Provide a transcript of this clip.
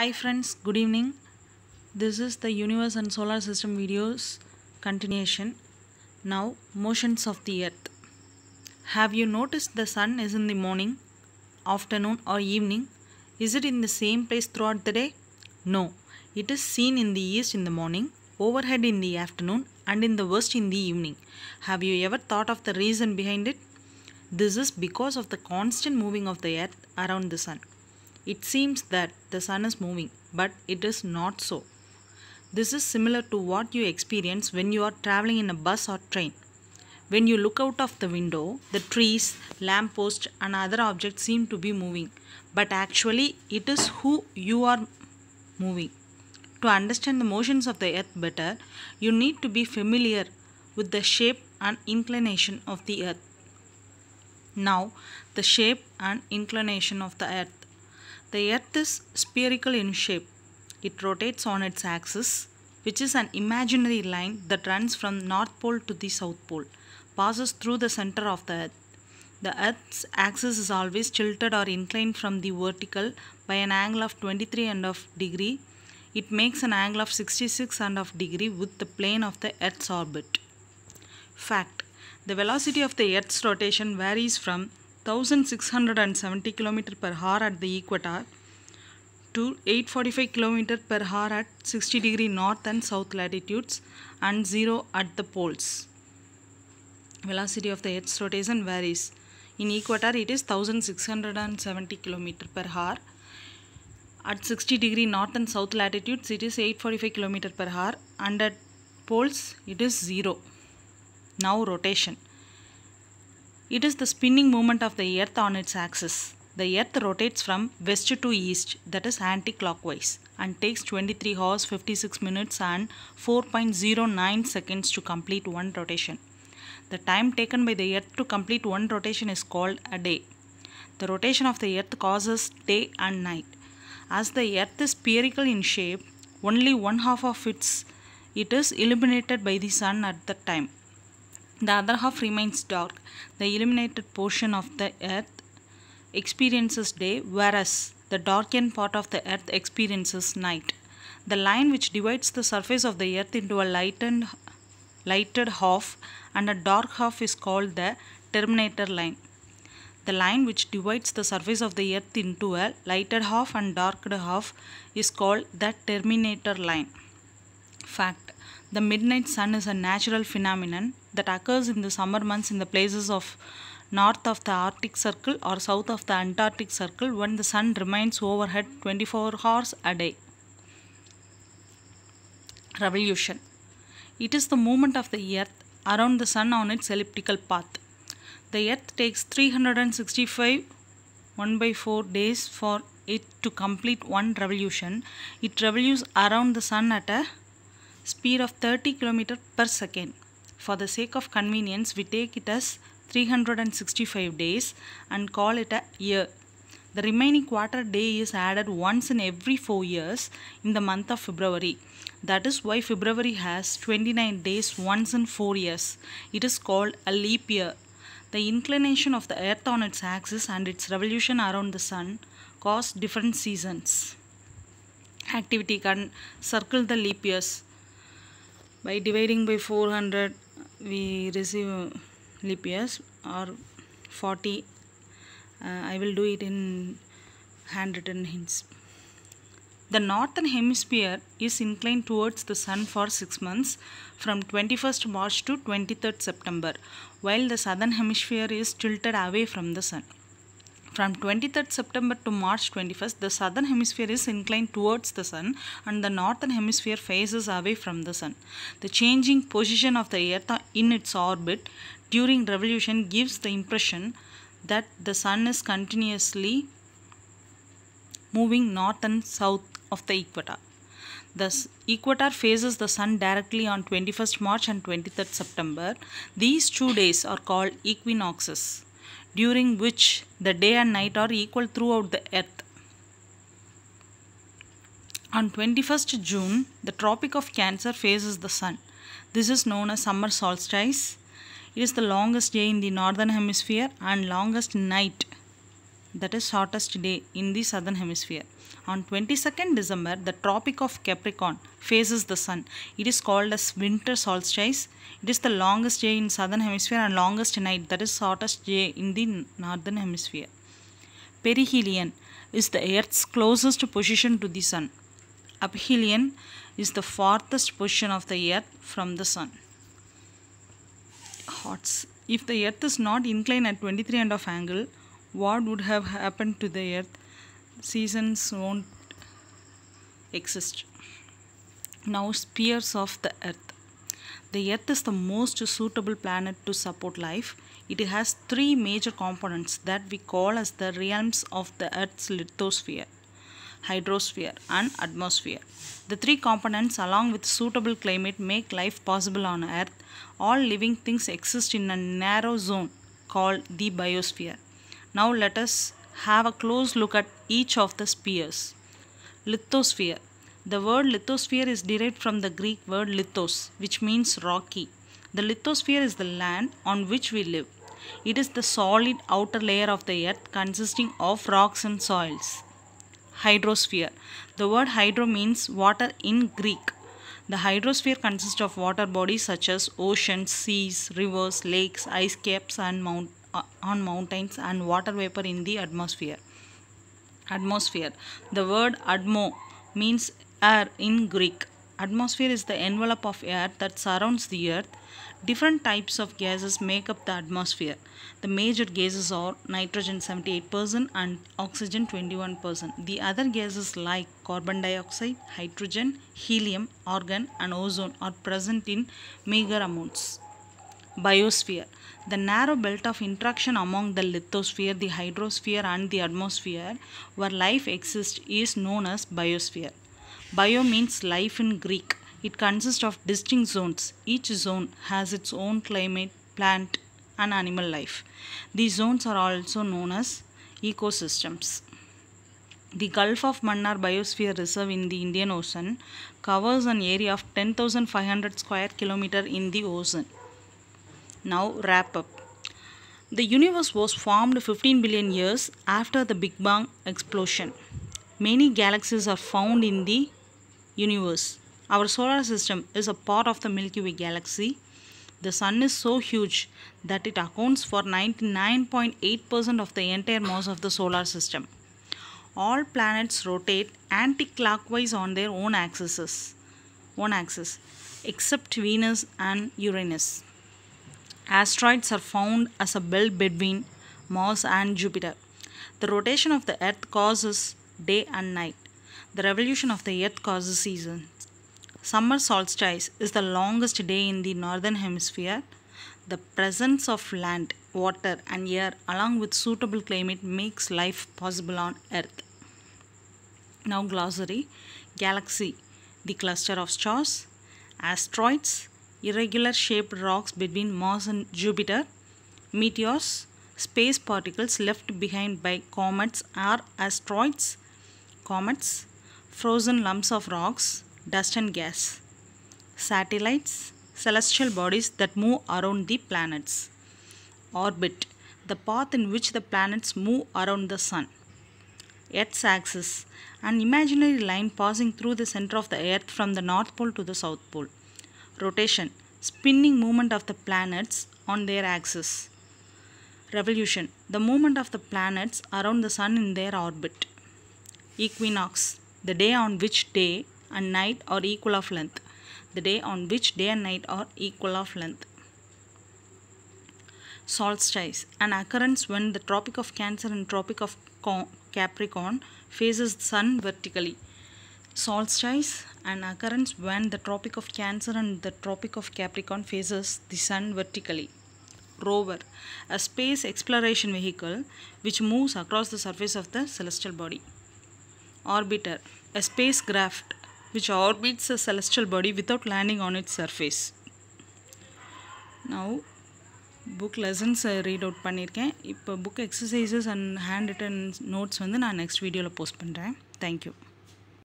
Hi friends, good evening. This is the universe and solar system videos continuation. Now motions of the earth. Have you noticed the sun is in the morning, afternoon or evening? Is it in the same place throughout the day? No. It is seen in the east in the morning, overhead in the afternoon and in the west in the evening. Have you ever thought of the reason behind it? This is because of the constant moving of the earth around the sun. It seems that the sun is moving, but it is not so. This is similar to what you experience when you are traveling in a bus or train. When you look out of the window, the trees, lamp posts, and other objects seem to be moving, but actually, it is who you are moving. To understand the motions of the earth better, you need to be familiar with the shape and inclination of the earth. Now, the shape and inclination of the earth. The earth is spherical in shape. It rotates on its axis, which is an imaginary line that runs from North Pole to the South Pole, passes through the center of the earth. The earth's axis is always tilted or inclined from the vertical by an angle of 23 and a half degree. It makes an angle of 66 and a half degree with the plane of the earth's orbit. Fact: The velocity of the earth's rotation varies from 1670 km per hour at the equator to 845 km per hour at 60 degree north and south latitudes and 0 at the poles. Velocity of the Earth's rotation varies. In equator it is 1670 km per hour. At 60 degree north and south latitudes it is 845 km per hour and at poles it is 0. Now rotation. It is the spinning movement of the earth on its axis. The earth rotates from west to east that is anti-clockwise and takes 23 hours 56 minutes and 4.09 seconds to complete one rotation. The time taken by the earth to complete one rotation is called a day. The rotation of the earth causes day and night. As the earth is spherical in shape, only one half of its it is illuminated by the sun at that time. The other half remains dark. The illuminated portion of the earth experiences day, whereas the darkened part of the earth experiences night. The line which divides the surface of the earth into a lightened, lighted half and a dark half is called the terminator line. The line which divides the surface of the earth into a lighted half and darked half is called the terminator line. Fact The midnight sun is a natural phenomenon that occurs in the summer months in the places of north of the Arctic Circle or south of the Antarctic Circle when the sun remains overhead 24 hours a day. Revolution It is the movement of the earth around the sun on its elliptical path. The earth takes 365 1 by 4 days for it to complete one revolution. It revolves around the sun at a speed of 30 km per second. For the sake of convenience, we take it as 365 days and call it a year. The remaining quarter day is added once in every 4 years in the month of February. That is why February has 29 days once in 4 years. It is called a leap year. The inclination of the earth on its axis and its revolution around the sun cause different seasons. Activity can circle the leap years by dividing by 400 we receive leap years or 40 uh, I will do it in handwritten hints. The northern hemisphere is inclined towards the sun for 6 months from 21st March to 23rd September while the southern hemisphere is tilted away from the sun. From 23rd September to March 21st, the southern hemisphere is inclined towards the sun and the northern hemisphere faces away from the sun. The changing position of the earth in its orbit during revolution gives the impression that the sun is continuously moving north and south of the equator. The equator faces the sun directly on 21st March and 23rd September. These two days are called equinoxes during which the day and night are equal throughout the earth. On 21st June, the Tropic of Cancer faces the sun. This is known as summer solstice. It is the longest day in the northern hemisphere and longest night that is hottest day in the southern hemisphere. On 22nd December, the Tropic of Capricorn faces the sun. It is called as winter solstice. It is the longest day in southern hemisphere and longest night that is hottest day in the northern hemisphere. Perihelion is the earth's closest position to the sun. Aphelion is the farthest position of the earth from the sun. Hots. If the earth is not inclined at 23 and of angle, what would have happened to the earth seasons won't exist now spheres of the earth the earth is the most suitable planet to support life it has three major components that we call as the realms of the earth's lithosphere hydrosphere and atmosphere the three components along with suitable climate make life possible on earth all living things exist in a narrow zone called the biosphere now let us have a close look at each of the spheres. Lithosphere. The word lithosphere is derived from the Greek word lithos, which means rocky. The lithosphere is the land on which we live. It is the solid outer layer of the earth consisting of rocks and soils. Hydrosphere. The word hydro means water in Greek. The hydrosphere consists of water bodies such as oceans, seas, rivers, lakes, ice caps and mountains on mountains and water vapor in the atmosphere. Atmosphere. The word admo means air in Greek. Atmosphere is the envelope of air that surrounds the earth. Different types of gases make up the atmosphere. The major gases are nitrogen 78% and oxygen 21%. The other gases like carbon dioxide, hydrogen, helium, argon and ozone are present in meager amounts. Biosphere The narrow belt of interaction among the lithosphere, the hydrosphere, and the atmosphere where life exists is known as biosphere. Bio means life in Greek. It consists of distinct zones. Each zone has its own climate, plant, and animal life. These zones are also known as ecosystems. The Gulf of Mannar Biosphere Reserve in the Indian Ocean covers an area of 10,500 square kilometer in the ocean. Now wrap up. The universe was formed 15 billion years after the Big Bang explosion. Many galaxies are found in the universe. Our solar system is a part of the Milky Way galaxy. The sun is so huge that it accounts for 99.8% of the entire mass of the solar system. All planets rotate anti-clockwise on their own axes, one axis, except Venus and Uranus. Asteroids are found as a belt between Mars and Jupiter. The rotation of the Earth causes day and night. The revolution of the Earth causes seasons. Summer solstice is the longest day in the northern hemisphere. The presence of land, water, and air, along with suitable climate, makes life possible on Earth. Now, glossary Galaxy, the cluster of stars, asteroids, irregular shaped rocks between Mars and Jupiter, meteors, space particles left behind by comets are asteroids, comets, frozen lumps of rocks, dust and gas, satellites, celestial bodies that move around the planets, orbit, the path in which the planets move around the sun. Earth's axis, an imaginary line passing through the center of the earth from the north pole to the south pole rotation, spinning movement of the planets on their axis. Revolution, the movement of the planets around the sun in their orbit. Equinox, the day on which day and night are equal of length. The day on which day and night are equal of length. Solstice, an occurrence when the Tropic of Cancer and Tropic of Capricorn faces sun vertically. solstice an occurrence when the tropic of cancer and the tropic of capricorn faces the sun vertically rover a space exploration vehicle which moves across the surface of the celestial body orbiter a spacecraft which orbits a celestial body without landing on its surface now book lessons read out பண்ணியிருக்கேன் இப்போ book exercises and handwritten notes வந்து நான் next வீடியோவில் post பண்ணுறேன் thank you